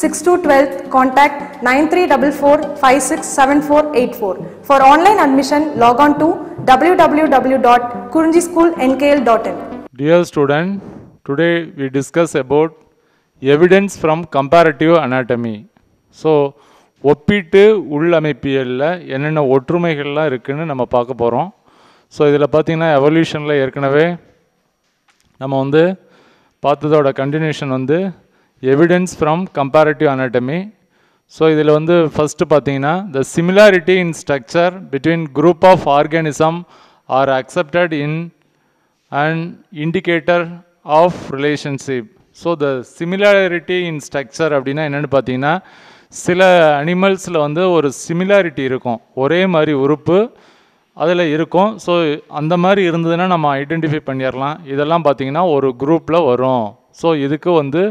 Six to twelfth contact nine three double four five six seven four eight four for online admission log on to W W W dot Kurinji school NKL dot in dear student today we discuss about evidence from comparative anatomy so ஒப்பீட்டு உள்ளமைப்பியலில் என்னென்ன ஒற்றுமைகள்லாம் இருக்குதுன்னு நம்ம பார்க்க போகிறோம் so இதில் பார்த்தீங்கன்னா எவல்யூஷனில் ஏற்கனவே நம்ம வந்து பார்த்ததோட கண்டினியூஷன் வந்து evidence from comparative anatomy so இதில் வந்து ஃபஸ்ட்டு பார்த்தீங்கன்னா the similarity in structure between group of organism are accepted in and indicator of relationship so the similarity in structure அப்படின்னா என்னென்னு பார்த்தீங்கன்னா சில அனிமல்ஸில் வந்து ஒரு சிமிலாரிட்டி இருக்கும் ஒரே மாதிரி உறுப்பு அதில் இருக்கும் ஸோ அந்த மாதிரி இருந்ததுன்னா நம்ம ஐடென்டிஃபை பண்ணிடலாம் இதெல்லாம் பார்த்திங்கன்னா ஒரு குரூப்பில் வரும் ஸோ இதுக்கு வந்து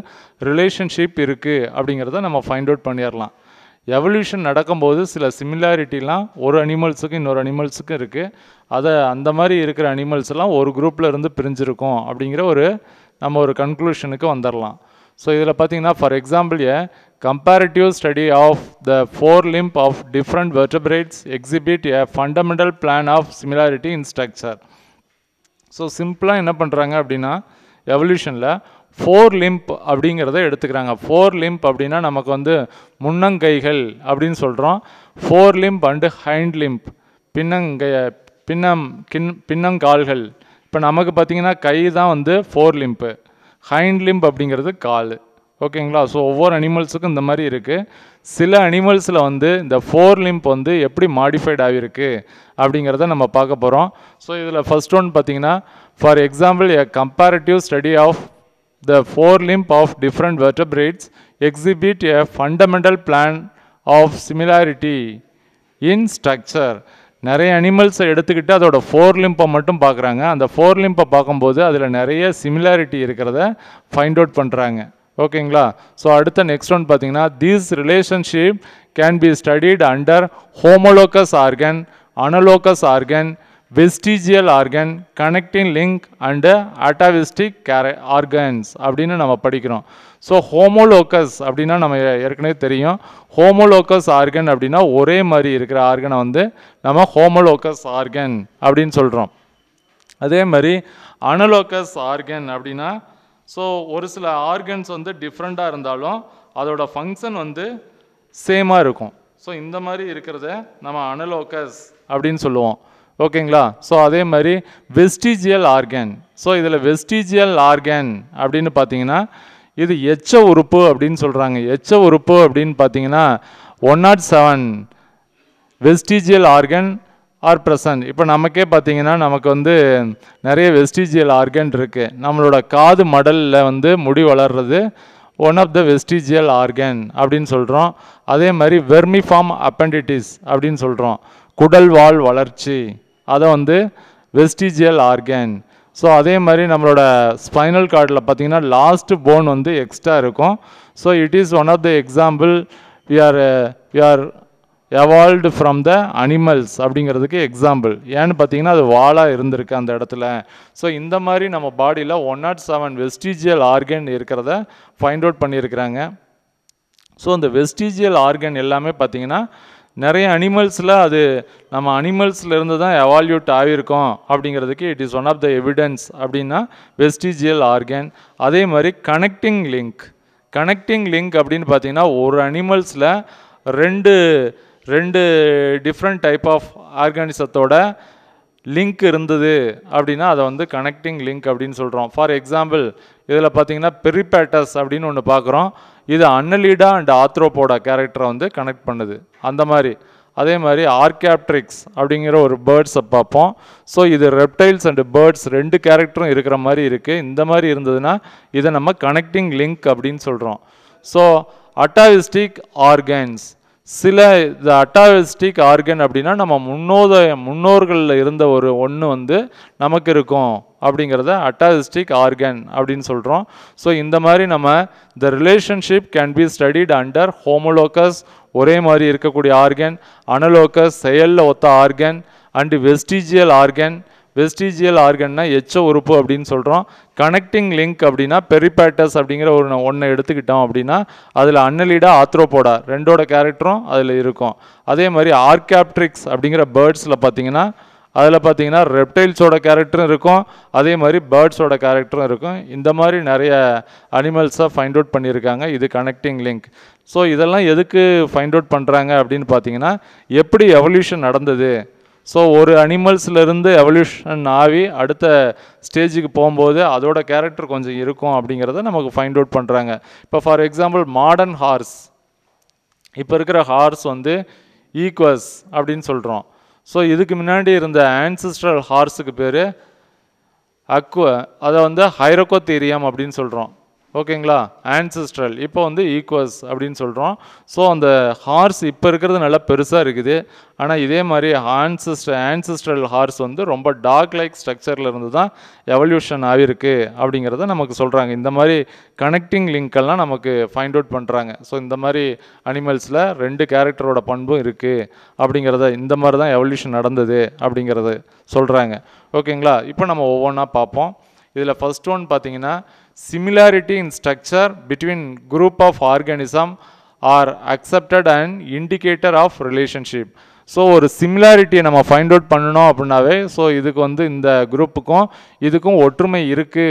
ரிலேஷன்ஷிப் இருக்குது அப்படிங்கிறத நம்ம ஃபைண்ட் அவுட் பண்ணிடலாம் எவல்யூஷன் நடக்கும்போது சில சிமிலாரிட்டிலாம் ஒரு அனிமல்ஸுக்கும் இன்னொரு அனிமல்ஸுக்கும் இருக்குது அதை அந்த மாதிரி இருக்கிற அனிமல்ஸ் எல்லாம் ஒரு குரூப்பில் இருந்து பிரிஞ்சிருக்கும் அப்படிங்கிற ஒரு நம்ம ஒரு கன்க்ளூஷனுக்கு வந்துடலாம் ஸோ இதில் பார்த்தீங்கன்னா for example a comparative study of the forelimb of different vertebrates exhibit a fundamental plan of similarity in structure so சிம்பிளாக என்ன பண்ணுறாங்க அப்படின்னா எவல்யூஷனில் ஃபோர் லிம்ப் அப்படிங்கிறத எடுத்துக்கிறாங்க ஃபோர் லிம்ப் அப்படின்னா நமக்கு வந்து முன்னங்கைகள் அப்படின்னு சொல்கிறோம் forelimb and hind hindlimb பின்னங்கை பின்னம் கின் பின்னங்கால்கள் இப்போ நமக்கு பார்த்திங்கன்னா கை தான் வந்து ஃபோர் லிம்ப்பு ஹைண்ட் லிம்ப் அப்படிங்கிறது கால் ஓகேங்களா ஸோ ஒவ்வொரு அனிமல்ஸுக்கும் இந்த மாதிரி இருக்குது சில அனிமல்ஸில் வந்து இந்த ஃபோர் லிம்ப் வந்து எப்படி மாடிஃபைட் ஆகியிருக்கு அப்படிங்கிறத நம்ம பார்க்க போகிறோம் ஸோ இதில் ஃபஸ்ட் ஒன் பார்த்திங்கன்னா for example a comparative study of the forelimb of different vertebrates exhibit a fundamental plan of similarity in structure நிறைய அனிமல்ஸை எடுத்துக்கிட்டு அதோட ஃபோர் லிம்பை மட்டும் பார்க்குறாங்க அந்த ஃபோர் லிம்பை பார்க்கும்போது அதில் நிறைய சிமிலாரிட்டி இருக்கிறத ஃபைண்ட் அவுட் பண்ணுறாங்க ஓகேங்களா ஸோ அடுத்த நெக்ஸ்ட் ஒன் பார்த்தீங்கன்னா these relationship can be studied under homologous organ analogous organ vestigial organ connecting link and atavistic கேர ஆர்கன்ஸ் அப்படின்னு நம்ம படிக்கிறோம் ஸோ ஹோமோலோக்கஸ் அப்படின்னா நம்ம ஏற்கனவே தெரியும் ஹோமோலோக்கஸ் ஆர்கன் அப்படின்னா ஒரே மாதிரி இருக்கிற ஆர்கனை வந்து நம்ம ஹோமோலோக்கஸ் ஆர்கன் அப்படின்னு சொல்கிறோம் அதே மாதிரி அனலோக்கஸ் ஆர்கன் அப்படின்னா ஸோ ஒரு சில ஆர்கன்ஸ் வந்து டிஃப்ரெண்ட்டாக இருந்தாலும் அதோட ஃபங்க்ஷன் வந்து சேமாக இருக்கும் ஸோ இந்த மாதிரி இருக்கிறத நம்ம அனலோக்கஸ் அப்படின்னு சொல்லுவோம் ஓகேங்களா ஸோ அதே மாதிரி வெஸ்டிஜியல் ஆர்கன் ஸோ இதில் வெஸ்டிஜியல் ஆர்கன் அப்படின்னு பார்த்தீங்கன்னா இது எச்ச உறுப்பு அப்படின்னு சொல்கிறாங்க எச்ச உறுப்பு அப்படின்னு பார்த்தீங்கன்னா one naught seven vestigial organ are present இப்போ நமக்கே பார்த்தீங்கன்னா நமக்கு வந்து நிறைய வெஸ்டிஜியல் ஆர்கன் இருக்குது நம்மளோட காது மடலில் வந்து முடி வளர்றது one of the vestigial organ அப்படின்னு சொல்கிறோம் அதே மாதிரி வெர்மிஃபார்ம் அப்பண்டிட்டிஸ் அப்படின்னு சொல்கிறோம் குடல் வாழ் வளர்ச்சி அதை வந்து வெஸ்டிஜியல் ஆர்கன் ஸோ அதே மாதிரி நம்மளோட ஸ்பைனல் கார்டில் பார்த்திங்கன்னா லாஸ்ட்டு போன் வந்து எக்ஸ்ட்ரா இருக்கும் so it is one of the example we are we are evolved from the animals அப்படிங்கிறதுக்கு எக்ஸாம்பிள் ஏன்னு பார்த்தீங்கன்னா அது வாலாக இருந்திருக்கு அந்த இடத்துல ஸோ இந்த மாதிரி நம்ம பாடியில் one naught seven vestigial organ இருக்கிறத ஃபைண்ட் அவுட் பண்ணியிருக்கிறாங்க ஸோ அந்த வெஸ்டிஜியல் ஆர்கன் எல்லாமே பார்த்திங்கன்னா நிறைய அனிமல்ஸில் அது நம்ம அனிமல்ஸில் இருந்து தான் எவால்யூட் ஆகியிருக்கோம் அப்படிங்கிறதுக்கு it is one of the evidence அப்படின்னா வெஸ்டிஜியல் ஆர்கேன் அதே மாதிரி கனெக்டிங் லிங்க் கனெக்டிங் லிங்க் அப்படின்னு பார்த்தீங்கன்னா ஒரு அனிமல்ஸில் ரெண்டு ரெண்டு டிஃப்ரெண்ட் டைப் ஆஃப் ஆர்கானிசத்தோட லிங்க் இருந்தது அப்படின்னா அதை வந்து கனெக்டிங் லிங்க் அப்படின்னு சொல்கிறோம் ஃபார் எக்ஸாம்பிள் இதில் பார்த்தீங்கன்னா பெரிபேட்டஸ் அப்படின்னு ஒன்று பார்க்குறோம் இது அன்னலீடா அண்ட் ஆத்ரோபோடா கேரக்டரை வந்து கனெக்ட் பண்ணுது அந்த மாதிரி அதே மாதிரி ஆர்கேப்ட்ரிக்ஸ் அப்படிங்கிற ஒரு பேர்ட்ஸை பார்ப்போம் ஸோ இது ரெப்டைல்ஸ் அண்டு பேர்ட்ஸ் ரெண்டு கேரக்டரும் இருக்கிற மாதிரி இருக்குது இந்த மாதிரி இருந்ததுன்னா இதை நம்ம கனெக்டிங் லிங்க் அப்படின்னு சொல்கிறோம் ஸோ அட்டாவிஸ்டிக் ஆர்கன்ஸ் சில இந்த அட்டாவிஸ்டிக் ஆர்கன் அப்படின்னா நம்ம முன்னோத முன்னோர்களில் இருந்த ஒரு ஒன்று வந்து நமக்கு இருக்கும் அப்படிங்கிறத அட்டாசிஸ்டிக் ஆர்கன் அப்படின்னு சொல்கிறோம் ஸோ இந்த மாதிரி நம்ம the relationship can be studied under homologous ஒரே மாதிரி இருக்கக்கூடிய ஆர்கன் அனலோக்கஸ் செயலில் ஒத்த organ and vestigial organ vestigial ஆர்கன்னா எச்ச உறுப்பு அப்படின்னு சொல்கிறோம் கனெக்டிங் லிங்க் அப்படின்னா பெரிபேட்டஸ் அப்படிங்கிற ஒரு ஒன்றை எடுத்துக்கிட்டோம் அப்படின்னா அதில் அன்னலிடா ஆத்ரோபோடா ரெண்டோட கேரக்டரும் அதில் இருக்கும் அதே மாதிரி ஆர்கேப்ட்ரிக்ஸ் அப்படிங்கிற பேர்ட்ஸில் பார்த்தீங்கன்னா அதில் பார்த்தீங்கன்னா ரெப்டைல்ஸோட கேரக்டரும் இருக்கும் அதே மாதிரி பேர்ட்ஸோட கேரக்டரும் இருக்கும் இந்த மாதிரி நிறைய அனிமல்ஸை ஃபைண்ட் அவுட் பண்ணியிருக்காங்க இது கனெக்டிங் லிங்க் ஸோ இதெல்லாம் எதுக்கு ஃபைண்ட் அவுட் பண்ணுறாங்க அப்படின்னு பார்த்தீங்கன்னா எப்படி எவல்யூஷன் நடந்தது ஸோ ஒரு அனிமல்ஸ்லேருந்து எவல்யூஷன் ஆகி அடுத்த ஸ்டேஜுக்கு போகும்போது அதோட கேரக்டர் கொஞ்சம் இருக்கும் அப்படிங்கிறத நமக்கு ஃபைண்ட் அவுட் பண்ணுறாங்க இப்போ ஃபார் எக்ஸாம்பிள் மாடர்ன் ஹார்ஸ் இப்போ இருக்கிற ஹார்ஸ் வந்து ஈக்குவஸ் அப்படின்னு சொல்கிறோம் ஸோ இதுக்கு முன்னாடி இருந்த ஆன்சிஸ்ட்ரல் ஹார்ஸுக்கு பேர் அக்வ அதை வந்து ஹைரோகோத்தீரியம் அப்படின்னு சொல்கிறோம் ஓகேங்களா ஆன்சஸ்ட்ரல் இப்போ வந்து ஈக்வஸ் அப்படின்னு சொல்கிறோம் ஸோ அந்த ஹார்ஸ் இப்போ இருக்கிறது நல்லா பெருசாக இருக்குது ஆனால் இதே மாதிரி ஆன்சிஸ்டர் ஆன்சஸ்ட்ரல் ஹார்ஸ் வந்து ரொம்ப டாக் லைக் ஸ்ட்ரக்சரில் இருந்து தான் எவல்யூஷன் ஆகிருக்கு அப்படிங்கிறத நமக்கு சொல்கிறாங்க இந்த மாதிரி கனெக்டிங் லிங்க்கெல்லாம் நமக்கு ஃபைண்ட் அவுட் பண்ணுறாங்க ஸோ இந்த மாதிரி அனிமல்ஸில் ரெண்டு கேரக்டரோட பண்பும் இருக்குது அப்படிங்கிறத இந்த மாதிரி தான் எவல்யூஷன் நடந்தது அப்படிங்கிறத சொல்கிறாங்க ஓகேங்களா இப்போ நம்ம ஒவ்வொன்றா பார்ப்போம் இதில் ஃபஸ்ட் ஒன் பார்த்திங்கன்னா similarity in structure between group of organism are accepted and indicator of relationship So, ஒரு similarity நம்ம find out பண்ணணும் அப்படின்னாவே ஸோ இதுக்கு வந்து இந்த குரூப்புக்கும் இதுக்கும் ஒற்றுமை இருக்குது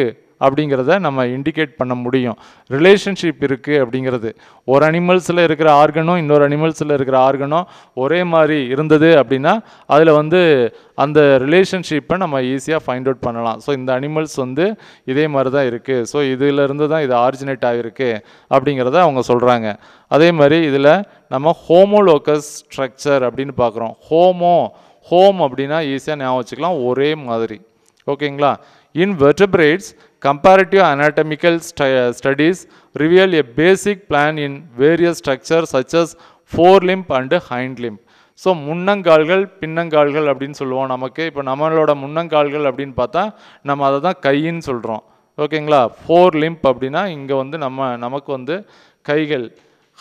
அப்படிங்கிறத நம்ம இண்டிகேட் பண்ண முடியும் ரிலேஷன்ஷிப் இருக்குது அப்படிங்கிறது ஒரு அனிமல்ஸில் இருக்கிற ஆர்கனும் இன்னொரு அனிமல்ஸில் இருக்கிற ஆர்கனும் ஒரே மாதிரி இருந்தது அப்படின்னா அதில் வந்து அந்த ரிலேஷன்ஷிப்பை நம்ம ஈஸியாக ஃபைண்ட் அவுட் பண்ணலாம் ஸோ இந்த அனிமல்ஸ் வந்து இதே மாதிரி தான் இருக்குது ஸோ இதிலிருந்து தான் இது ஆரிஜினேட் ஆகிருக்கு அப்படிங்கிறத அவங்க சொல்கிறாங்க அதே மாதிரி இதில் நம்ம ஹோமோலோக்கஸ் ஸ்ட்ரக்சர் அப்படின்னு பார்க்குறோம் ஹோமோ ஹோம் அப்படின்னா ஈஸியாக ஞாபகம் வச்சுக்கலாம் ஒரே மாதிரி ஓகேங்களா In vertebrates, comparative anatomical stu uh, studies reveal a basic plan in various structures such as forelimb and hind limb. So முன்னங்கால்கள் பின்னங்கால்கள் அப்படின்னு சொல்லுவோம் நமக்கு இப்போ நம்மளோட முன்னங்கால்கள் அப்படின்னு பார்த்தா நம்ம அதை தான் கைன்னு சொல்கிறோம் ஓகேங்களா ஃபோர் லிம்ப் அப்படின்னா இங்கே வந்து நம்ம நமக்கு வந்து கைகள்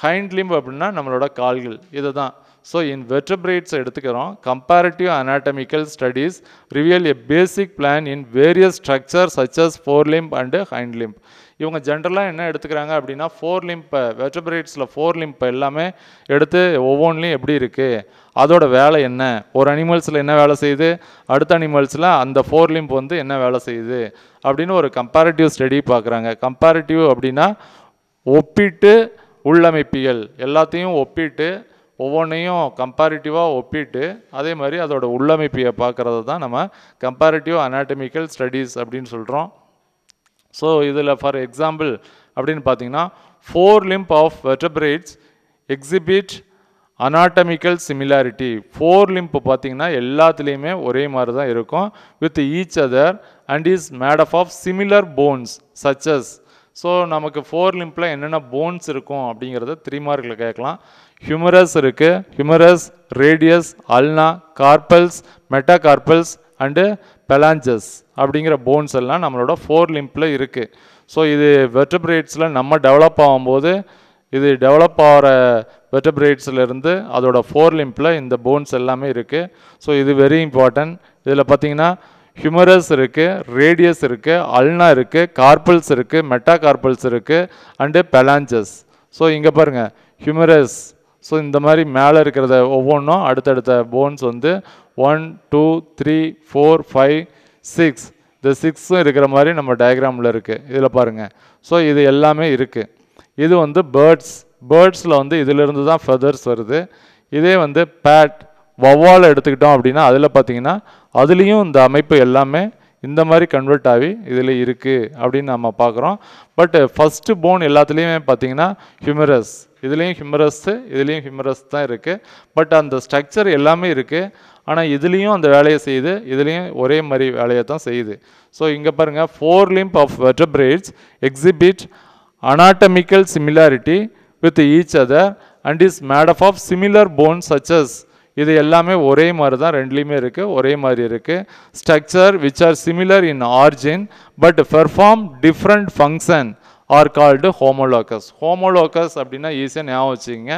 ஹைண்ட் லிம்ப் அப்படின்னா நம்மளோட கால்கள் இதை தான் ஸோ இன் இன்வெர்டபிரேட்ஸ் எடுத்துக்கிறோம் comparative anatomical studies reveal a basic plan in various structure such as forelimb and hind limb இவங்க ஜென்ரலாக என்ன எடுத்துக்கிறாங்க அப்படின்னா ஃபோர் லிம்பை வெர்டபிரேட்ஸில் ஃபோர் லிம்பை எல்லாமே எடுத்து ஒவ்வொன்றிலையும் எப்படி இருக்குது அதோட வேலை என்ன ஒரு அனிமல்ஸில் என்ன வேலை செய்யுது அடுத்த அனிமல்ஸில் அந்த ஃபோர் லிம்ப் வந்து என்ன வேலை செய்யுது அப்படின்னு ஒரு கம்பேரிட்டிவ் ஸ்டடி பார்க்குறாங்க கம்பேரிட்டிவ் அப்படின்னா ஒப்பிட்டு உள்ளமைப்பியல் எல்லாத்தையும் ஒப்பிட்டு ஒவ்வொன்றையும் கம்பேரிட்டிவாக ஒப்பிட்டு அதே மாதிரி அதோட உள்ளமைப்பையை பார்க்குறது தான் நம்ம கம்பேரிட்டிவ் அனாட்டமிக்கல் ஸ்டடீஸ் அப்படின்னு சொல்கிறோம் ஸோ இதில் ஃபார் எக்ஸாம்பிள் அப்படின்னு பார்த்தீங்கன்னா forelimb of vertebrates exhibit anatomical similarity forelimb பார்த்திங்கன்னா எல்லாத்துலேயுமே ஒரே மாதிரி தான் இருக்கும் with each other and is made of similar bones such as so நமக்கு ஃபோர் லிம்பில் என்னென்ன போன்ஸ் இருக்கும் அப்படிங்கிறத த்ரீ மார்க்கில் கேட்கலாம் ஹியூமரஸ் இருக்குது humerus radius ulna carpals metacarpals and phalanges அப்படிங்கிற போன்ஸ் எல்லாம் நம்மளோட ஃபோர் லிம்பில் இருக்குது ஸோ இது வெர்டபிரேட்ஸில் நம்ம டெவலப் ஆகும்போது இது டெவலப் ஆகிற வெட்டபிரேட்ஸ்லேருந்து அதோடய ஃபோர் லிம்பில் இந்த போன்ஸ் எல்லாமே இருக்குது ஸோ இது வெரி இம்பார்ட்டன்ட் இதில் பார்த்திங்கன்னா ஹியூமரஸ் இருக்குது ரேடியஸ் இருக்குது அல்னா இருக்குது கார்பல்ஸ் இருக்குது மெட்டா கார்பல்ஸ் இருக்குது அண்டு பெலாஞ்சஸ் ஸோ இங்கே பாருங்கள் ஹியூமரஸ் ஸோ இந்த மாதிரி மேலே இருக்கிறத ஒவ்வொன்றும் அடுத்தடுத்த போன்ஸ் வந்து one two three four five six இந்த சிக்ஸும் இருக்கிற மாதிரி நம்ம டயக்ராமில் இருக்குது இதில் பாருங்கள் ஸோ இது எல்லாமே இருக்குது இது வந்து பேர்ட்ஸ் பேர்ட்ஸில் வந்து இதிலிருந்து தான் ஃபெதர்ஸ் வருது இதே வந்து பேட் வவ்வால் எடுத்துக்கிட்டோம் அப்படின்னா அதில் பார்த்தீங்கன்னா அதுலேயும் இந்த அமைப்பு எல்லாமே இந்த மாதிரி கன்வெர்ட் ஆகி இதில் இருக்குது அப்படின்னு நம்ம பார்க்குறோம் பட்டு ஃபஸ்ட்டு போன் எல்லாத்துலேயுமே பார்த்திங்கன்னா ஹியூமரஸ் இதுலேயும் ஹியூமரஸ்ஸு இதுலேயும் ஹியூமரஸ் தான் இருக்குது பட் அந்த ஸ்ட்ரக்சர் எல்லாமே இருக்குது ஆனால் இதுலேயும் அந்த வேலையை செய்யுது இதுலேயும் ஒரே மாதிரி வேலையை தான் செய்யுது ஸோ இங்கே பாருங்கள் forelimb of vertebrates exhibit anatomical similarity with each other and is made of similar bone such as இது எல்லாமே ஒரே மாதிரி தான் ரெண்டுலேயுமே இருக்குது ஒரே மாதிரி இருக்குது structure which are similar in origin but perform different function are called homologous homologous அப்படின்னா ஈஸியாக ஞாபகம் வச்சுக்கோங்க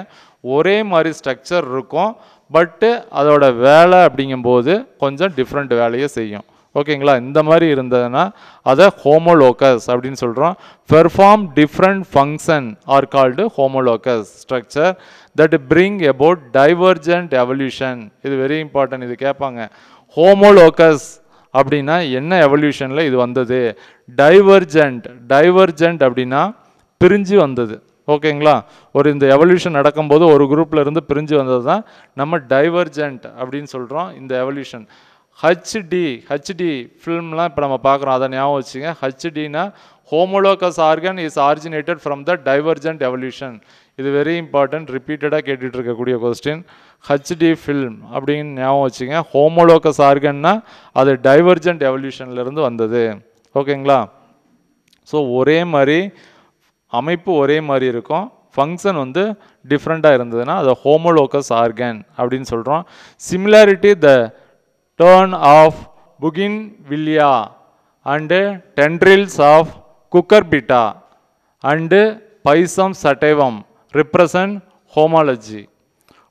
ஒரே மாதிரி ஸ்ட்ரக்சர் இருக்கும் பட்டு அதோட வேலை அப்படிங்கும்போது கொஞ்சம் டிஃப்ரெண்ட் வேலையை செய்யும் ஓகேங்களா இந்த மாதிரி இருந்ததுன்னா அதை ஹோமோலோக்கஸ் அப்படின்னு சொல்கிறோம் perform different function are called homologous structure that bring about divergent evolution இது வெரி இம்பார்ட்டன்ட் இது கேட்பாங்க ஹோமோலோக்கஸ் அப்படின்னா என்ன எவல்யூஷனில் இது வந்தது டைவர்ஜென்ட் டைவர்ஜென்ட் அப்படின்னா பிரிஞ்சு வந்தது ஓகேங்களா ஒரு இந்த எவல்யூஷன் நடக்கும்போது ஒரு குரூப்பில் இருந்து பிரிஞ்சு வந்தது தான் நம்ம டைவர்ஜென்ட் அப்படின்னு சொல்கிறோம் இந்த எவல்யூஷன் ஹச்டி ஹச்டி ஃபில்ம்லாம் இப்போ நம்ம பார்க்குறோம் அதை ஞாபகம் வச்சுங்க ஹச்டினா homologous organ is originated from the divergent evolution இது வெரி இம்பார்ட்டன்ட் ரிப்பீட்டடாக கேட்டுட்டு இருக்கக்கூடிய கொஸ்டின் ஹச்டி ஃபில்ம் அப்படின்னு ஞாபகம் வச்சுங்க ஹோமோலோகஸ் ஆர்கன்னா அது டைவர்ஜென்ட் எவல்யூஷன்லேருந்து வந்தது ஓகேங்களா ஸோ ஒரே மாதிரி அமைப்பு ஒரே மாதிரி இருக்கும் ஃபங்க்ஷன் வந்து டிஃப்ரெண்ட்டாக இருந்ததுன்னா அதை ஹோமோலோகஸ் ஆர்கன் அப்படின்னு சொல்கிறோம் similarity the turn of bougainvillea and tendrils of cucurbita and Pisum sativum represent homology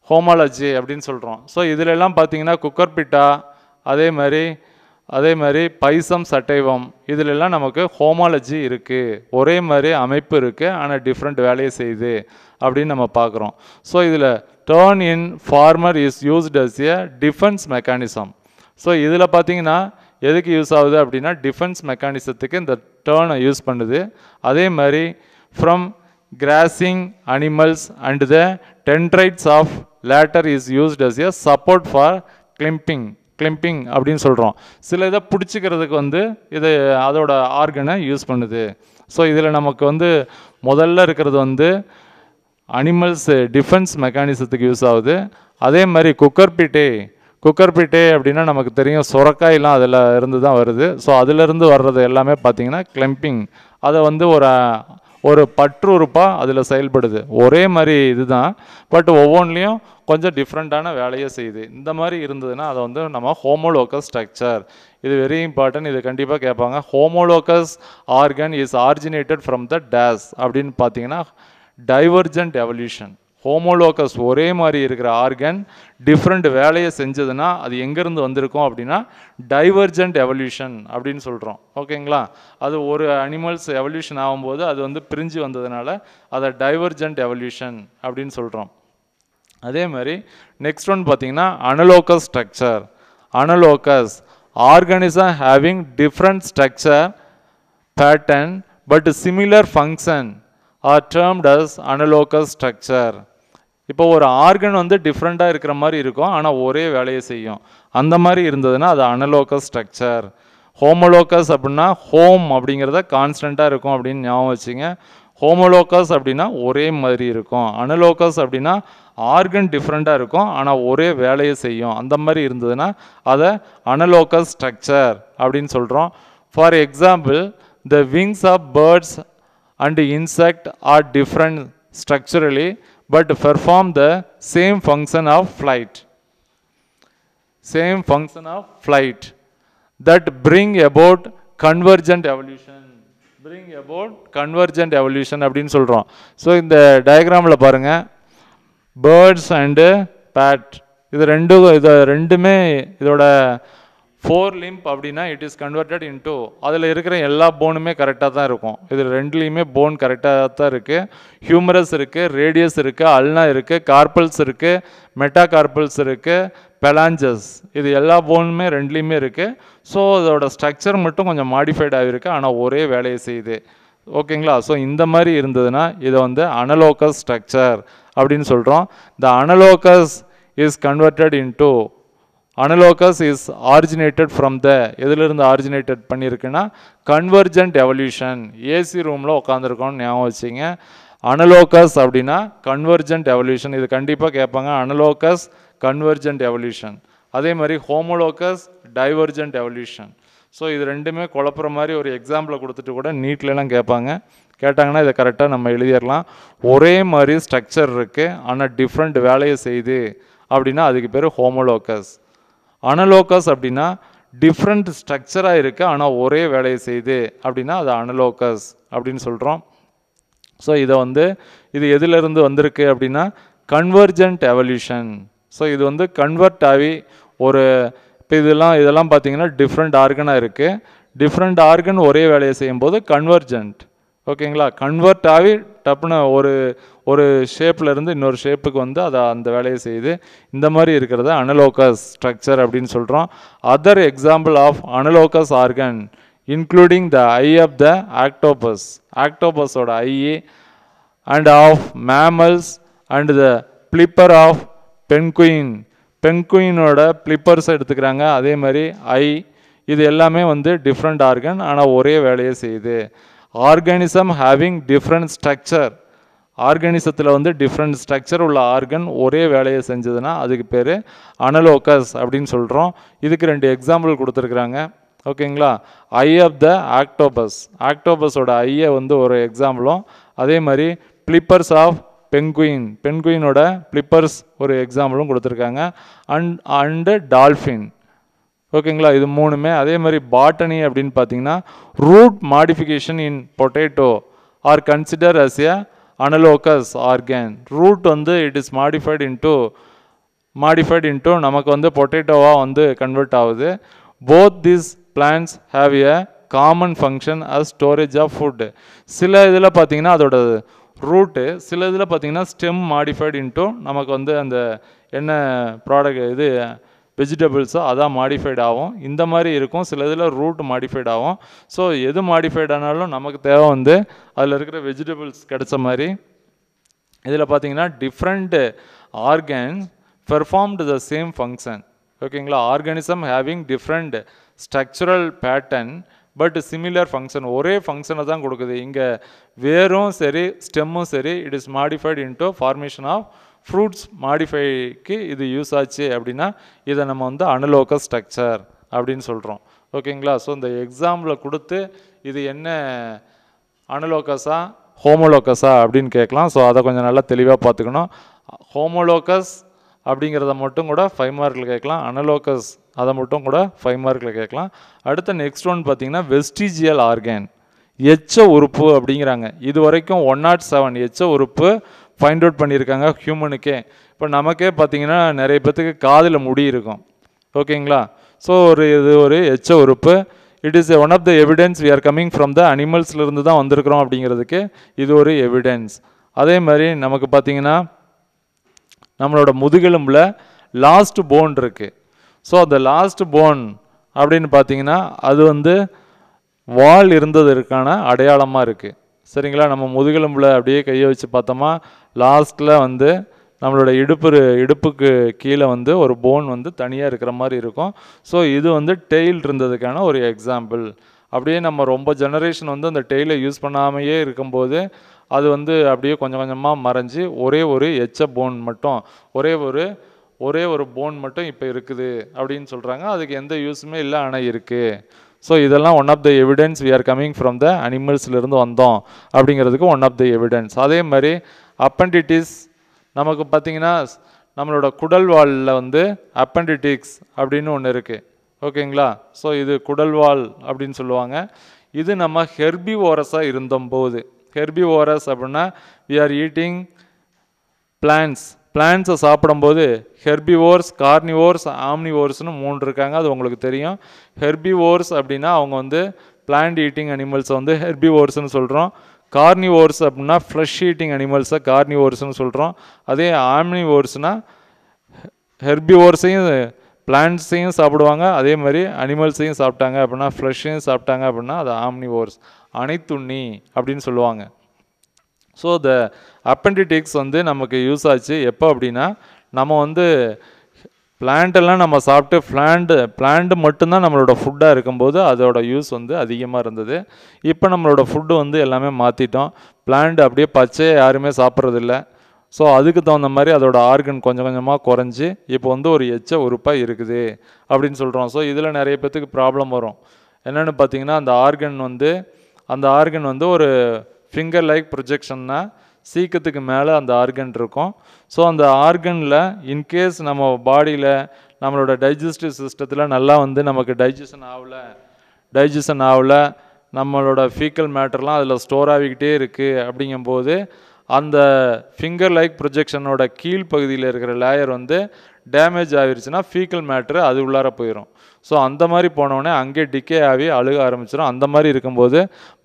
homology அப்படின்னு சொல்கிறோம் ஸோ இதிலெல்லாம் பார்த்தீங்கன்னா குக்கர்பிட்டா அதே மாதிரி அதே மாதிரி பைசம் சட்டைவம் இதிலெல்லாம் நமக்கு ஹோமாலஜி இருக்குது ஒரே மாதிரி அமைப்பு இருக்குது ஆனால் டிஃப்ரெண்ட் வேலையை செய்யுது அப்படின்னு நம்ம பார்க்குறோம் ஸோ இதில் thorn in former is used as a defence mechanism so இதில் பார்த்தீங்கன்னா எதுக்கு யூஸ் ஆகுது அப்படின்னா டிஃபென்ஸ் மெக்கானிசத்துக்கு இந்த டேர்னை யூஸ் பண்ணுது அதே மாதிரி from grazing animals and the tendrils of latter is used as a support for climbing climbing அப்படின்னு சொல்கிறோம் சில இதை பிடிச்சிக்கிறதுக்கு வந்து இது அதோட ஆர்கனை யூஸ் பண்ணுது ஸோ இதில் நமக்கு வந்து முதல்ல இருக்கிறது வந்து அனிமல்ஸ் டிஃபென்ஸ் மெக்கானிசத்துக்கு யூஸ் ஆகுது அதே மாதிரி குக்கர் பீட்டை குக்கர் பீட்டே அப்படின்னா நமக்கு தெரியும் சுரக்காயெலாம் அதில் இருந்து தான் வருது ஸோ அதிலிருந்து வர்றது எல்லாமே பார்த்திங்கன்னா கிளம்பிங் அதை வந்து ஒரு ஒரு பற்றுறுப்பாக அதில் செயல்படுது ஒரே மாதிரி இதுதான் பட் ஒவ்வொன்றிலையும் கொஞ்சம் டிஃப்ரெண்ட்டான வேலையை செய்யுது இந்த மாதிரி இருந்ததுன்னா அதை வந்து நம்ம ஹோமோலோக்கஸ் ஸ்ட்ரக்சர் இது வெரி இம்பார்ட்டன்ட் இது கண்டிப்பாக கேட்பாங்க homologous organ is originated from the டேஸ் அப்படின்னு பார்த்தீங்கன்னா டைவர்ஜென்ட் எவல்யூஷன் ஹோமோலோக்கஸ் ஒரே மாதிரி இருக்கிற ஆர்கன் டிஃப்ரெண்ட் வேலையை செஞ்சதுன்னா அது எங்கேருந்து வந்திருக்கும் அப்படின்னா டைவர்ஜென்ட் எவல்யூஷன் அப்படின்னு சொல்கிறோம் ஓகேங்களா அது ஒரு அனிமல்ஸ் எவல்யூஷன் ஆகும்போது அது வந்து பிரிஞ்சு வந்ததுனால அதை டைவர்ஜென்ட் எவல்யூஷன் அப்படின்னு சொல்கிறோம் அதே மாதிரி நெக்ஸ்ட் ஒன் பார்த்திங்கன்னா analogous structure analogous organism having different structure pattern but similar function are termed as analogous structure இப்போ ஒரு ஆர்கன் வந்து டிஃப்ரெண்ட்டாக இருக்கிற மாதிரி இருக்கும் ஆனால் ஒரே வேலையை செய்யும் அந்த மாதிரி இருந்ததுன்னா அது அனலோக்கஸ் ஸ்ட்ரக்சர் ஹோமோலோக்கஸ் அப்படின்னா ஹோம் அப்படிங்கிறத கான்ஸ்டண்ட்டாக இருக்கும் அப்படின்னு ஞாபகம் வச்சுங்க ஹோமோலோக்கஸ் அப்படின்னா ஒரே மாதிரி இருக்கும் அனலோக்கஸ் அப்படின்னா ஆர்கன் டிஃப்ரெண்ட்டாக இருக்கும் ஆனால் ஒரே வேலையை செய்யும் அந்த மாதிரி இருந்ததுன்னா அதை அனலோக்கஸ் ஸ்ட்ரக்சர் அப்படின்னு சொல்கிறோம் for example the wings of birds and insect are different structurally but perform the same function of flight. Same function of flight that bring about convergent evolution. Bring about convergent evolution அப்படின்னு சொல்கிறோம் so இந்த டயக்ராமில் பாருங்கள் birds and bad இது ரெண்டும் இதை ரெண்டுமே இதோட forelimb அப்படின்னா இட் இஸ் கன்வெர்டட் டூ அதில் இருக்கிற எல்லா போனுமே கரெக்டாக தான் இருக்கும் இது ரெண்டுலேயுமே போன் கரெக்டாக தான் இருக்குது ஹியூமரஸ் இருக்குது ரேடியஸ் இருக்குது அல்னா இருக்குது கார்பல்ஸ் இருக்குது மெட்டா கார்பல்ஸ் இருக்குது பெலாஞ்சஸ் இது எல்லா போனுமே ரெண்டுலேயுமே இருக்குது ஸோ அதோட ஸ்ட்ரக்சர் மட்டும் கொஞ்சம் மாடிஃபைட் ஆகிருக்கு ஆனால் ஒரே வேலையை செய்யுது ஓகேங்களா ஸோ இந்த மாதிரி இருந்ததுன்னா இதை வந்து அனலோக்கஸ் ஸ்ட்ரக்சர் அப்படின்னு சொல்கிறோம் the analogous is converted into analogous is originated from the எதுலேருந்து ஆரிஜினேட்டட் பண்ணியிருக்குன்னா கன்வர்ஜென்ட் எவல்யூஷன் ஏசி ரூமில் உட்காந்துருக்கோம்னு ஞாபகம் வச்சிங்க அனலோகஸ் அப்படின்னா கன்வர்ஜென்ட் எவல்யூஷன் இது கண்டிப்பாக கேட்பாங்க அனலோகஸ் கன்வர்ஜென்ட் எவல்யூஷன் அதே மாதிரி ஹோமோலோகஸ் டைவர்ஜென்ட் எவல்யூஷன் ஸோ இது ரெண்டுமே குழப்புற மாதிரி ஒரு எக்ஸாம்பிளை கொடுத்துட்டு கூட நீட்லலாம் கேட்பாங்க கேட்டாங்கன்னா இதை கரெக்டாக நம்ம எழுதிடலாம் ஒரே மாதிரி ஸ்ட்ரக்சர் இருக்குது ஆனால் டிஃப்ரெண்ட் வேலையை செய்யுது அப்படின்னா அதுக்கு பேர் ஹோமோலோகஸ் அனலோக்கஸ் அப்படின்னா டிஃப்ரெண்ட் ஸ்ட்ரக்சராக இருக்குது ஆனால் ஒரே வேலையை செய்யுது அப்படின்னா அது அனலோக்கஸ் அப்படின்னு சொல்கிறோம் ஸோ இதை வந்து இது எதிலிருந்து வந்திருக்கு அப்படின்னா கன்வர்ஜென்ட் எவல்யூஷன் ஸோ இது வந்து கன்வெர்ட் ஆகி ஒரு இப்போ இதெல்லாம் இதெல்லாம் பார்த்தீங்கன்னா டிஃப்ரெண்ட் ஆர்கனாக இருக்குது டிஃப்ரெண்ட் ஆர்கன் ஒரே வேலையை செய்யும்போது கன்வர்ஜென்ட் ஓகேங்களா கன்வெர்ட் ஆகி டப்புன்னு ஒரு ஒரு ஷேப்பில் இருந்து இன்னொரு ஷேப்புக்கு வந்து அதை அந்த வேலையை செய்யுது இந்த மாதிரி இருக்கிறத அனலோகஸ் ஸ்ட்ரக்சர் அப்படின்னு சொல்கிறோம் other example of analogous organ including the eye of the octopus ஆக்டோபஸோட eye and of mammals and the flipper of penguin பென்குயினோட பிளிப்பர்ஸ் எடுத்துக்கிறாங்க அதே மாதிரி ஐ இது எல்லாமே வந்து டிஃப்ரெண்ட் ஆர்கன் ஆனால் ஒரே வேலையை செய்யுது ஆர்கானிசம் ஹேவிங் டிஃப்ரெண்ட் ஸ்ட்ரக்சர் ஆர்கானிசத்தில் வந்து டிஃப்ரெண்ட் ஸ்ட்ரக்சர் உள்ள ஆர்கன் ஒரே வேலையை செஞ்சதுன்னா அதுக்கு பேர் அனலோக்கஸ் அப்படின்னு சொல்கிறோம் இதுக்கு ரெண்டு எக்ஸாம்பிள் கொடுத்துருக்குறாங்க ஓகேங்களா ஐ ஆஃப் த ஆக்டோபஸ் ஆக்டோபஸோட ஐயை வந்து ஒரு எக்ஸாம்பிளும் அதே மாதிரி பிளிப்பர்ஸ் ஆஃப் பெங்குயின் பெங்குயினோட பிளிப்பர்ஸ் ஒரு எக்ஸாம்பிளும் கொடுத்துருக்காங்க அண்ட் அண்டு டால்ஃபின் ஓகேங்களா இது மூணுமே அதே மாதிரி பாட்டனி அப்படின்னு பார்த்தீங்கன்னா root modification in potato are consider as a analogous organ root வந்து it is modified into modified into நமக்கு வந்து பொட்டேட்டோவாக வந்து கன்வெர்ட் ஆகுது both these plants have a common function as storage of food சில இதில் பார்த்தீங்கன்னா அதோட ரூட்டு சில இதில் பார்த்தீங்கன்னா ஸ்டெம் மாடிஃபைடு இன்ட்டு நமக்கு வந்து அந்த என்ன ப்ராடக்ட் இது வெஜிடபிள்ஸோ அதான் மாடிஃபைட் ஆகும் இந்த மாதிரி இருக்கும் சில இதில் ரூட் மாடிஃபைட் ஆகும் ஸோ எது மாடிஃபைட் ஆனாலும் நமக்கு தேவை வந்து அதில் இருக்கிற வெஜிடபிள்ஸ் கிடைச்ச மாதிரி இதில் பார்த்தீங்கன்னா different organs performed the same function ஓகேங்களா organism having different structural pattern but similar function ஒரே ஃபங்க்ஷனை தான் கொடுக்குது இங்கே வேரும் சரி ஸ்டெம்மும் சரி it is modified into formation of fruits மாடிஃபைக்கு இது யூஸ் ஆச்சு அப்படின்னா இதை நம்ம வந்து அனலோக்க ஸ்ட்ரக்சர் அப்படின்னு சொல்கிறோம் ஓகேங்களா ஸோ இந்த எக்ஸாமில் கொடுத்து இது என்ன அனலோக்கஸா ஹோமோலோக்கஸா அப்படின்னு கேட்கலாம் ஸோ அதை கொஞ்சம் நல்லா தெளிவாக பார்த்துக்கணும் ஹோமோலோக்கஸ் அப்படிங்கிறத மட்டும் கூட ஃபைவ் மார்க்கில் கேட்கலாம் அனலோக்கஸ் அதை மட்டும் கூட ஃபைவ் மார்க்கில் கேட்கலாம் அடுத்த நெக்ஸ்ட் ஒன் பார்த்திங்கன்னா வெஸ்டிஜியல் ஆர்கேன் எச்ச உறுப்பு அப்படிங்கிறாங்க இது வரைக்கும் ஒன் நாட் செவன் எச்ச உறுப்பு ஃபைண்ட் அவுட் பண்ணியிருக்காங்க ஹியூமனுக்கே இப்போ நமக்கே பார்த்தீங்கன்னா நிறைய பேர்த்துக்கு காதில் முடி இருக்கும் ஓகேங்களா ஸோ ஒரு இது ஒரு எச்ச உறுப்பு it is one of the evidence we are coming from the அனிமல்ஸ்லேருந்து தான் வந்திருக்கிறோம் அப்படிங்கிறதுக்கு இது ஒரு எவிடென்ஸ் அதே மாதிரி நமக்கு பார்த்திங்கன்னா நம்மளோட முதுகெலும்பில் லாஸ்ட் போன் இருக்குது ஸோ அந்த லாஸ்ட் போன் அப்படின்னு பார்த்தீங்கன்னா அது வந்து வால் இருந்ததற்கான அடையாளமாக இருக்குது சரிங்களா நம்ம முதுகெலும்பில் அப்படியே கையை வச்சு பார்த்தோமா லாஸ்ட்டில் வந்து நம்மளோட இடுப்பு இடுப்புக்கு கீழே வந்து ஒரு போன் வந்து தனியாக இருக்கிற மாதிரி இருக்கும் ஸோ இது வந்து டெய்ல் இருந்ததுக்கான ஒரு எக்ஸாம்பிள் அப்படியே நம்ம ரொம்ப ஜெனரேஷன் வந்து அந்த டெய்லை யூஸ் பண்ணாமையே இருக்கும்போது அது வந்து அப்படியே கொஞ்சம் கொஞ்சமாக மறைஞ்சி ஒரே ஒரு எச்ச போன் மட்டும் ஒரே ஒரு ஒரே ஒரு போன் மட்டும் இப்போ இருக்குது அப்படின்னு சொல்கிறாங்க அதுக்கு எந்த யூஸுமே இல்லை ஆனால் இருக்குது ஸோ இதெல்லாம் one of the evidence we are coming from the அனிமல்ஸ்லேருந்து வந்தோம் அப்படிங்கிறதுக்கு ஒன் ஆஃப் த எவிடன்ஸ் அதே மாதிரி அப்பண்டிட்டிஸ் நமக்கு பார்த்திங்கன்னா நம்மளோட குடல் வாலில் வந்து அப்பண்டிட்டிக்ஸ் அப்படின்னு ஒன்று இருக்குது ஓகேங்களா ஸோ இது குடல் வால் அப்படின்னு சொல்லுவாங்க இது நம்ம ஹெர்பி ஓரஸாக இருந்தம்போது ஹெர்பி ஓரஸ் அப்படின்னா வி ஆர் ஈட்டிங் பிளான்ஸ் பிளான்ஸை சாப்பிடும்போது ஹெர்பிவோர்ஸ் கார்னிவோர்ஸ் ஆம்னிவோர்ஸ்னு மூணு இருக்காங்க அது உங்களுக்கு தெரியும் ஹெர்பிவோர்ஸ் அப்படின்னா அவங்க வந்து பிளான்ட் ஈட்டிங் அனிமல்ஸை வந்து ஹெர்பிவோர்ஸ்னு சொல்கிறோம் கார்னிவோர்ஸ் அப்படின்னா ஃப்ரெஷ் ஈட்டிங் அனிமல்ஸை கார்னிவோர்ஸ்னு சொல்கிறோம் அதே ஆம்னிவோர்ஸ்னால் ஹெர்பிவோர்ஸையும் பிளான்ட்ஸையும் சாப்பிடுவாங்க அதே மாதிரி அனிமல்ஸையும் சாப்பிட்டாங்க அப்படின்னா ஃப்ரெஷ்ஷையும் சாப்பிட்டாங்க அப்படின்னா அது ஆம்னிவோர்ஸ் அனைத்துண்ணி அப்படின்னு சொல்லுவாங்க ஸோ த அப்பண்டிடிக்ஸ் வந்து நமக்கு யூஸ் ஆச்சு எப்போ அப்படின்னா நம்ம வந்து பிளான்ட்டெல்லாம் நம்ம சாப்பிட்டு பிளான்ட்டு பிளான்ட் மட்டும்தான் நம்மளோட ஃபுட்டாக இருக்கும்போது அதோட யூஸ் வந்து அதிகமாக இருந்தது இப்போ நம்மளோட ஃபுட்டு வந்து எல்லாமே மாற்றிட்டோம் பிளான்ட் அப்படியே பச்சையே யாருமே சாப்பிட்றதில்ல ஸோ அதுக்கு தகுந்த மாதிரி அதோட ஆர்கன் கொஞ்சம் கொஞ்சமாக குறைஞ்சி இப்போ வந்து ஒரு எச்ச உறுப்பாக இருக்குது அப்படின்னு சொல்கிறோம் ஸோ இதில் நிறைய பேர்த்துக்கு ப்ராப்ளம் வரும் என்னென்னு பார்த்தீங்கன்னா அந்த ஆர்கன் வந்து அந்த ஆர்கன் வந்து ஒரு ஃபிங்கர் லைக் ப்ரொஜெக்ஷன்னா சீக்கிரத்துக்கு மேலே அந்த ஆர்கன் இருக்கும் ஸோ அந்த ஆர்கனில் இன்கேஸ் நம்ம பாடியில் நம்மளோட டைஜஸ்டிவ் சிஸ்டத்தில் நல்லா வந்து நமக்கு டைஜஷன் ஆகலை டைஜஷன் ஆகலை நம்மளோட ஃபீக்கல் மேட்டர்லாம் அதில் ஸ்டோர் ஆகிக்கிட்டே இருக்குது அப்படிங்கும்போது அந்த ஃபிங்கர் லைக் ப்ரொஜெக்ஷனோட கீழ் பகுதியில் இருக்கிற லேயர் வந்து டேமேஜ் ஆகிருச்சுன்னா ஃபீக்கல் மேட்ரு அது உள்ளார போயிடும் ஸோ அந்த மாதிரி போனோடனே அங்கே டிக்கே ஆகி அழுக ஆரம்பிச்சிடும் அந்த மாதிரி இருக்கும்போது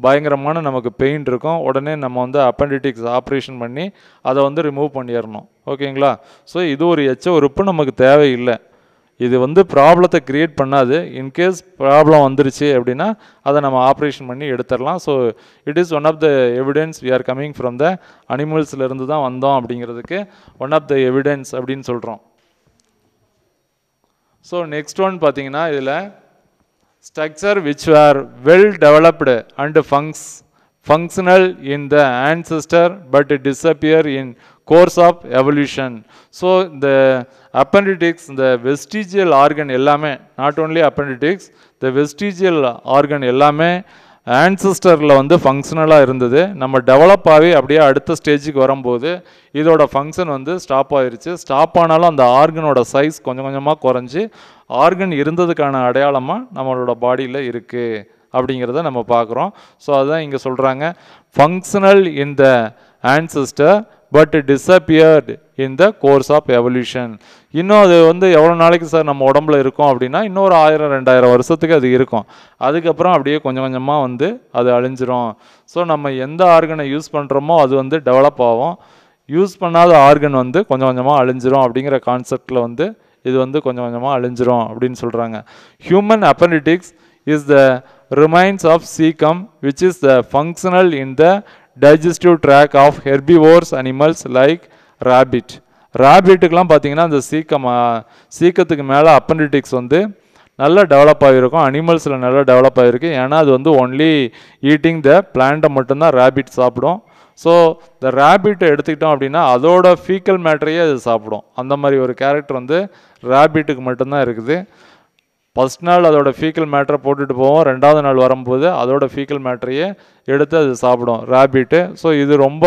பயங்கரமான நமக்கு பெயின் இருக்கும் உடனே நம்ம வந்து அப்பண்டிட்டிக்ஸ் ஆப்ரேஷன் பண்ணி அதை வந்து ரிமூவ் பண்ணிடணும் ஓகேங்களா ஸோ இது ஒரு எச்ச உறுப்பு நமக்கு தேவையில்லை இது வந்து ப்ராப்ளத்தை க்ரியேட் பண்ணாது இன்கேஸ் ப்ராப்ளம் வந்துருச்சு அப்படின்னா அதை நம்ம ஆப்ரேஷன் பண்ணி எடுத்துடலாம் so it is one of the evidence we are coming from the அனிமல்ஸ்லேருந்து தான் வந்தோம் அப்படிங்கிறதுக்கு ஒன் ஆஃப் த எவிடென்ஸ் அப்படின்னு சொல்கிறோம் ஸோ நெக்ஸ்ட் ஒன் பார்த்தீங்கன்னா இதில் structure which are well developed and ஃபங்க்ஸ் functional in the ancestor but disappear in course of evolution so இந்த அப்பண்டிட்டிக்ஸ் இந்த வெஸ்டிஜியல் ஆர்கன் எல்லாமே not only appendix the vestigial organ எல்லாமே ஆன்சிஸ்டரில் வந்து ஃபங்க்ஷனலாக இருந்தது நம்ம டெவலப் ஆகி அப்படியே அடுத்த ஸ்டேஜுக்கு வரும்போது இதோட ஃபங்க்ஷன் வந்து ஸ்டாப் ஆயிருச்சு ஸ்டாப் ஆனாலும் அந்த ஆர்கனோட சைஸ் கொஞ்சம் கொஞ்சமாக குறைஞ்சி ஆர்கன் இருந்ததுக்கான அடையாளமாக நம்மளோட பாடியில் இருக்குது அப்படிங்கிறத நம்ம பார்க்குறோம் ஸோ அதுதான் இங்கே சொல்கிறாங்க functional in the ancestor but disappeared in the course of evolution இன்னும் அது வந்து எவ்வளோ நாளைக்கு சார் நம்ம உடம்புல இருக்கும் அப்படின்னா இன்னொரு ஆயிரம் ரெண்டாயிரம் வருஷத்துக்கு அது இருக்கும் அதுக்கப்புறம் அப்படியே கொஞ்சம் கொஞ்சமாக வந்து அது அழிஞ்சிரும் ஸோ நம்ம எந்த ஆர்கனை யூஸ் பண்ணுறோமோ அது வந்து டெவலப் ஆகும் யூஸ் பண்ணாத ஆர்கன் வந்து கொஞ்சம் கொஞ்சமாக அழிஞ்சிரும் அப்படிங்கிற கான்செப்டில் வந்து இது வந்து கொஞ்சம் கொஞ்சமாக அழிஞ்சிரும் அப்படின்னு சொல்கிறாங்க human appendix is the remains of caecum which is the functional in the digestive tract of herbivores animals like rabbit ரேபிட்டுக்கெலாம் பார்த்தீங்கன்னா அந்த சீக்கம் சீக்கத்துக்கு மேலே அப்பண்டிட்டிக்ஸ் வந்து நல்லா டெவலப் ஆகியிருக்கும் அனிமல்ஸில் நல்லா டெவலப் ஆகியிருக்கு ஏன்னா அது வந்து ஒன்லி ஈட்டிங் த பிளான்ட்டை மட்டும்தான் ரேபிட் சாப்பிடும் ஸோ இந்த ரேபிட்டை எடுத்துக்கிட்டோம் அப்படின்னா அதோட ஃபீக்கல் மேட்டரையே அது சாப்பிடும் அந்த மாதிரி ஒரு கேரக்டர் வந்து ரேபிட்டுக்கு மட்டும்தான் இருக்குது ஃபஸ்ட் நாள் அதோட ஃபீக்கல் மேட்டரை போட்டுட்டு போவோம் ரெண்டாவது நாள் வரும்போது அதோட ஃபீக்கல் மேட்டரையே எடுத்து அது சாப்பிடும் ரேபிட்டு ஸோ இது ரொம்ப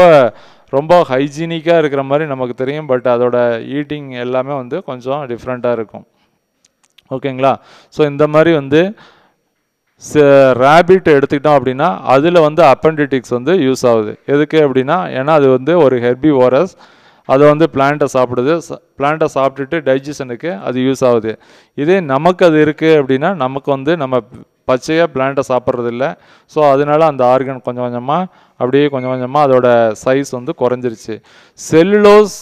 ரொம்ப ஹைஜீனிக்காக இருக்கிற மாதிரி நமக்கு தெரியும் பட் அதோட ஈட்டிங் எல்லாமே வந்து கொஞ்சம் டிஃப்ரெண்ட்டாக இருக்கும் ஓகேங்களா ஸோ இந்த மாதிரி வந்து ரேபிட் எடுத்துக்கிட்டோம் அப்படின்னா அதில் வந்து அப்பெண்டிட்டிக்ஸ் வந்து யூஸ் ஆகுது எதுக்கு அப்படின்னா ஏன்னா அது வந்து ஒரு ஹெர்பி ஓரஸ் அதை வந்து பிளான்ட்டை சாப்பிடுது பிளான்ட்டை சாப்பிட்டுட்டு டைஜஷனுக்கு அது யூஸ் ஆகுது இதே நமக்கு அது இருக்குது அப்படின்னா நமக்கு வந்து நம்ம பச்சையாக பிளான்ட்டை சாப்பிட்றதில்ல ஸோ அதனால அந்த ஆர்கன் கொஞ்சம் கொஞ்சமாக அப்படியே கொஞ்சம் கொஞ்சமாக அதோட சைஸ் வந்து குறைஞ்சிருச்சு cellulose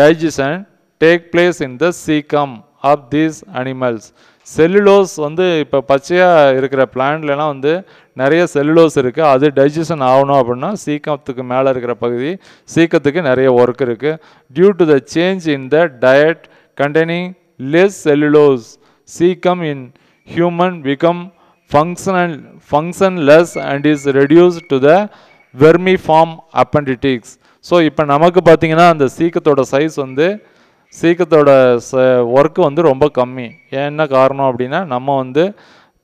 digestion take place in the caecum of these animals cellulose வந்து இப்போ பச்சையாக இருக்கிற பிளான்ட்லாம் வந்து நிறைய செல்லுலோஸ் இருக்குது அது டைஜஷன் ஆகணும் அப்படின்னா சீக்கத்துக்கு மேலே இருக்கிற பகுதி சீக்கத்துக்கு நிறைய ஒர்க் இருக்குது due to the change in the diet containing less cellulose caecum in human become function, functionless and is reduced to the vermiform appenditics. So இப்போ நமக்கு பார்த்தீங்கன்னா அந்த சீக்கத்தோட சைஸ் வந்து சீக்கத்தோட ச ஒர்க்கு வந்து ரொம்ப கம்மி ஏன் என்ன காரணம் அப்படின்னா நம்ம வந்து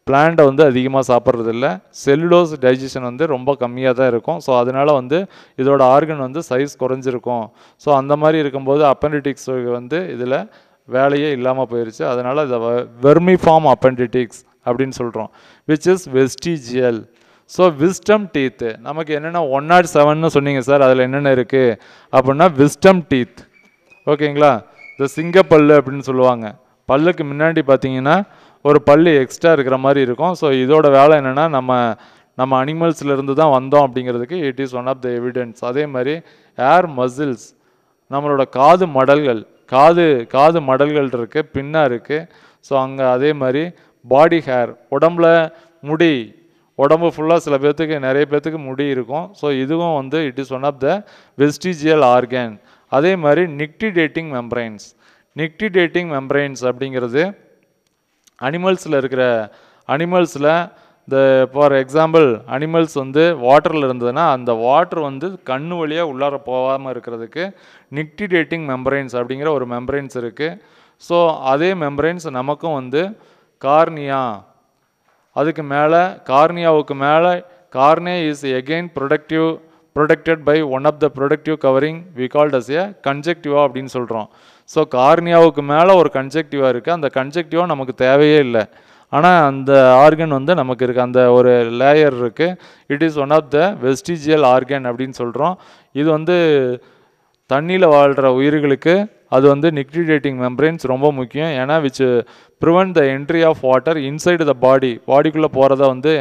பிளான்ட்டை வந்து அதிகமாக சாப்பிட்றதில்ல செல்லுலோஸ் டைஜஷன் வந்து ரொம்ப கம்மியாக தான் இருக்கும் ஸோ அதனால் வந்து இதோட ஆர்கன் வந்து சைஸ் குறைஞ்சிருக்கும் ஸோ அந்த மாதிரி இருக்கும்போது அப்பெண்டிட்டிக்ஸ் வந்து இதில் வேலையே இல்லாமல் போயிடுச்சு அதனால் இதை வெர்மி ஃபார்ம் அப்பெண்டிட்டிக்ஸ் அப்படின்னு சொல்கிறோம் which is vestigial so wisdom teeth நமக்கு oh என்னென்ன ஒன் நாட் செவன்னு சொன்னீங்க சார் அதில் என்னென்ன இருக்குது அப்படின்னா விஸ்டம் டீத் ஓகேங்களா இந்த சிங்கப்பல் அப்படின்னு சொல்லுவாங்க பல்லுக்கு முன்னாடி பார்த்தீங்கன்னா ஒரு பல் எக்ஸ்ட்ரா இருக்கிற மாதிரி இருக்கும் ஸோ இதோட வேலை என்னென்னா நம்ம நம்ம அனிமல்ஸ்லேருந்து தான் வந்தோம் அப்படிங்கிறதுக்கு it is one of the evidence அதே மாதிரி ஏர் மசில்ஸ் நம்மளோட காது மடல்கள் காது காது மடல்கள் இருக்குது பின்னாக இருக்குது ஸோ அங்கே அதே மாதிரி பாடி ஹேர் உடம்புல முடி உடம்பு ஃபுல்லாக சில பேர்த்துக்கு நிறைய பேர்த்துக்கு முடி இருக்கும் ஸோ இதுவும் வந்து it is one of the vestigial organ அதே மாதிரி nictitating membranes nictitating membranes அப்படிங்கிறது அனிமல்ஸில் இருக்கிற அனிமல்ஸில் இந்த ஃபார் எக்ஸாம்பிள் அனிமல்ஸ் வந்து வாட்டரில் இருந்ததுன்னா அந்த வாட்டர் வந்து கண்ணு வழியாக உள்ளார போகாமல் இருக்கிறதுக்கு நிக்டி டேட்டிங் மெம்பரைன்ஸ் அப்படிங்கிற ஒரு மெம்பரைன்ஸ் இருக்குது ஸோ அதே மெம்பரைன்ஸ் நமக்கும் வந்து கார்னியா அதுக்கு மேலே கார்னியாவுக்கு மேலே cornea is again protective protected by one of the protective covering we called as a conjunctiva அப்படின்னு சொல்கிறோம் ஸோ கார்னியாவுக்கு மேலே ஒரு கன்ஜெக்டிவாக இருக்குது அந்த கன்ஜெக்டிவா நமக்கு தேவையே இல்லை ஆனால் அந்த ஆர்கன் வந்து நமக்கு இருக்குது அந்த ஒரு லேயர் இருக்குது it is one of the vestigial organ அப்படின்னு சொல்கிறோம் இது வந்து தண்ணியில் வாழ்கிற உயிர்களுக்கு அது வந்து நிக்ரிடேட்டிங் மெம்பரைன்ஸ் ரொம்ப முக்கியம் ஏன்னா which prevent the entry of water inside the body பாடிக்குள்ளே போகிறத வந்து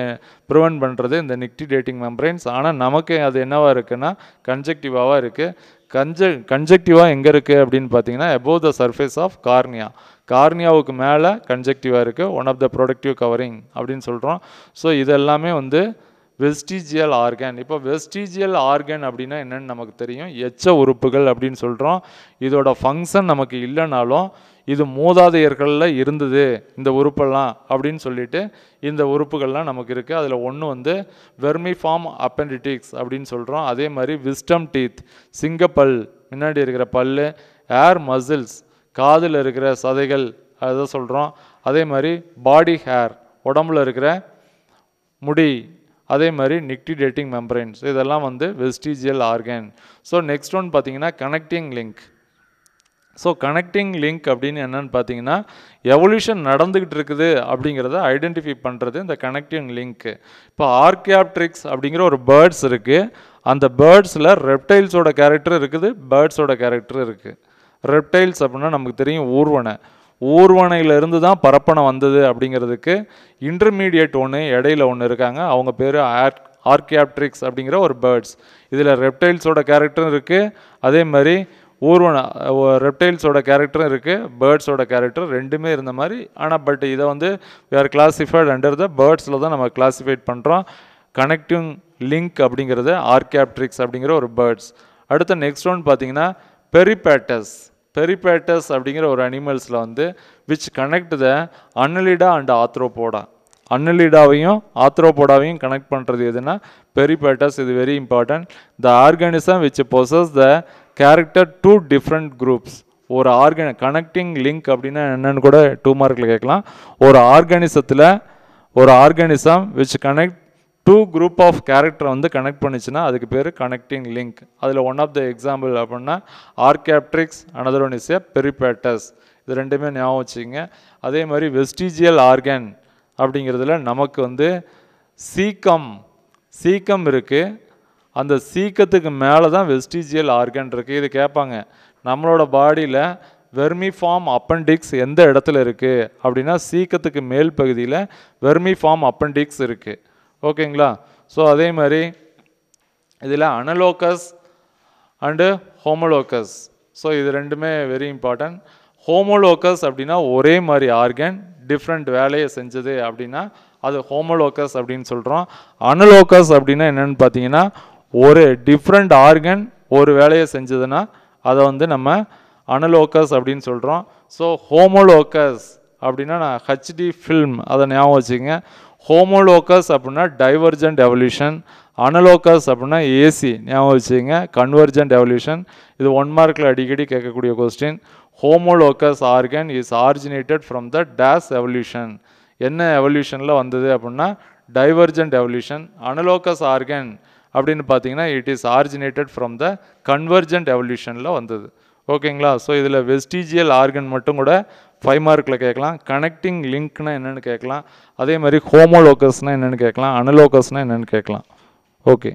ப்ரிவெண்ட் பண்ணுறது இந்த நிக்ரிடேட்டிங் மெம்பரைன்ஸ் ஆனால் நமக்கு அது என்னவாக இருக்குன்னா கன்ஜெக்டிவாக இருக்குது கன்ஜ கன்ஜெக்டிவாக எங்கே இருக்குது அப்படின்னு பார்த்தீங்கன்னா above the surface of cornea கார்னியாவுக்கு மேலே கன்ஜெக்டிவாக இருக்குது one of the protective covering அப்படின்னு சொல்கிறோம் ஸோ இது எல்லாமே வந்து வெஸ்டிஜியல் ஆர்கன் இப்போ வெஸ்டிஜியல் ஆர்கன் அப்படின்னா என்னென்னு நமக்கு தெரியும் எச்ச உறுப்புகள் அப்படின்னு சொல்கிறோம் இதோட ஃபங்க்ஷன் நமக்கு இல்லைனாலும் இது மூதாதையர்களில் இருந்தது இந்த உறுப்பெல்லாம் அப்படின்னு சொல்லிட்டு இந்த உறுப்புகள்லாம் நமக்கு இருக்குது அதில் ஒன்று வந்து வெர்மி ஃபார்ம் அப்பெண்டிட்டிக்ஸ் அப்படின்னு சொல்கிறோம் அதே மாதிரி விஸ்டம் டீத் சிங்கப்பல் முன்னாடி இருக்கிற பல் ஏர் மசில்ஸ் காதில் இருக்கிற சதைகள் அதை சொல்கிறோம் அதே மாதிரி பாடி ஹேர் உடம்புல இருக்கிற முடி அதே மாதிரி நிக்டிடேட்டிங் மெம்பரைன்ஸ் இதெல்லாம் வந்து vestigial organ so next one பார்த்தீங்கன்னா connecting link so connecting link அப்படின்னு என்னென்னு பார்த்தீங்கன்னா எவல்யூஷன் நடந்துக்கிட்டு இருக்குது அப்படிங்கிறத ஐடென்டிஃபை பண்ணுறது இந்த கனெக்டிங் லிங்க்கு இப்போ ஆர்கியாப்ட்ரிக்ஸ் அப்படிங்கிற ஒரு பேர்ட்ஸ் இருக்குது அந்த பேர்ட்ஸில் ரெப்டைல்ஸோட கேரக்டர் இருக்குது பேர்ட்ஸோட கேரக்டர் இருக்குது ரெப்டைல்ஸ் அப்படின்னா நமக்கு தெரியும் ஊர்வனை ஊர்வனையிலிருந்து தான் பரப்பனை வந்தது அப்படிங்கிறதுக்கு இன்டர்மீடியட் ஒன்று இடையில ஒன்று இருக்காங்க அவங்க பேர் ஆர் ஆர்கியாப்ட்ரிக்ஸ் அப்படிங்கிற ஒரு பேர்ட்ஸ் இதில் ரெப்டைல்ஸோட கேரக்டரும் இருக்குது அதே மாதிரி ஊர்வன ரெப்டைல்ஸோட கேரக்டரும் இருக்குது பேர்ட்ஸோட கேரக்டர் ரெண்டுமே இருந்த மாதிரி ஆனால் பட் இதை வந்து we are classified under the பேர்ட்ஸில் தான் நம்ம கிளாஸிஃபைட் பண்ணுறோம் கனெக்டிங் லிங்க் அப்படிங்கிறது ஆர்கியாப்ட்ரிக்ஸ் அப்படிங்கிற ஒரு பேர்ட்ஸ் அடுத்த நெக்ஸ்ட் ஒன் பார்த்தீங்கன்னா பெரிபேட்டஸ் பெரிபேட்டஸ் அப்படிங்கிற ஒரு அனிமல்ஸில் வந்து which connect the Annelida and Arthropoda அன்னலிடாவையும் ஆத்ரோபோடாவையும் கனெக்ட் பண்ணுறது எதுனா பெரிபேட்டஸ் இது very important the organism which possess the character two different groups ஒரு ஆர்கன கனெக்டிங் லிங்க் அப்படின்னா என்னன்னு கூட டூ மார்க்கில் கேட்கலாம் ஒரு ஆர்கானிசத்தில் ஒரு organism which connect two group of கேரக்டரை வந்து கனெக்ட் பண்ணிச்சுன்னா அதுக்கு பேர் கனெக்டிங் லிங்க் அதில் ஒன் ஆஃப் த எக்ஸாம்பிள் அப்படின்னா archaeopteryx another one is a peripatus இது ரெண்டுமே ஞாபகம் வச்சுங்க அதே மாதிரி வெஸ்டிஜியல் ஆர்கன் அப்படிங்கிறதுல நமக்கு வந்து சீக்கம் சீக்கம் இருக்குது அந்த சீக்கத்துக்கு மேலே தான் வெஸ்டிஜியல் ஆர்கன் இருக்குது இது கேட்பாங்க நம்மளோட பாடியில் ஃபார்ம் அப்பண்டிக்ஸ் எந்த இடத்துல இருக்குது அப்படின்னா சீக்கத்துக்கு மேல் பகுதியில் வெர்மி ஃபார்ம் அப்பண்டிக்ஸ் இருக்குது ஓகேங்களா ஸோ அதே மாதிரி இதில் அனலோக்கஸ் அண்டு ஹோமோலோக்கஸ் ஸோ இது ரெண்டுமே வெரி இம்பார்ட்டன்ட் ஹோமோலோக்கஸ் அப்படின்னா ஒரே மாதிரி ஆர்கன் டிஃப்ரெண்ட் வேலையை செஞ்சது அப்படின்னா அது ஹோமோலோக்கஸ் அப்படின்னு சொல்கிறோம் அனலோக்கஸ் அப்படின்னா என்னென்னு பார்த்தீங்கன்னா ஒரு டிஃப்ரெண்ட் ஆர்கன் ஒரு வேலையை செஞ்சதுன்னா அதை வந்து நம்ம அனலோக்கஸ் அப்படின்னு சொல்கிறோம் ஸோ ஹோமோலோக்கஸ் அப்படின்னா நான் ஹச்டி ஃபில்ம் அதை ஞாபகம் வச்சுக்கோங்க ஹோமோலோக்கஸ் அப்படின்னா டைவர்ஜென்ட் எவல்யூஷன் அனலோக்கஸ் அப்படின்னா ஏசி ஞாபகம் வச்சுங்க கன்வர்ஜென்ட் எவல்யூஷன் இது ஒன் மார்க்கில் அடிக்கடி கேட்கக்கூடிய question homologous organ is originated from the டேஸ் எவல்யூஷன் என்ன எவல்யூஷனில் வந்தது அப்படின்னா டைவர்ஜென்ட் எவல்யூஷன் அனலோக்கஸ் ஆர்கன் அப்படின்னு பார்த்தீங்கன்னா it is originated from the convergent எவல்யூஷனில் வந்தது ஓகேங்களா ஸோ இதில் வெஸ்டிஜியல் ஆர்கன் மட்டும் கூட ஃபைவ் மார்க்கில் கேட்கலாம் கனெக்டிங் லிங்க்னா என்னென்னு கேட்கலாம் அதே மாதிரி ஹோமோலோக்கஸ்னால் என்னென்னு கேட்கலாம் அனலோக்கஸ்னால் என்னென்னு கேட்கலாம் ஓகே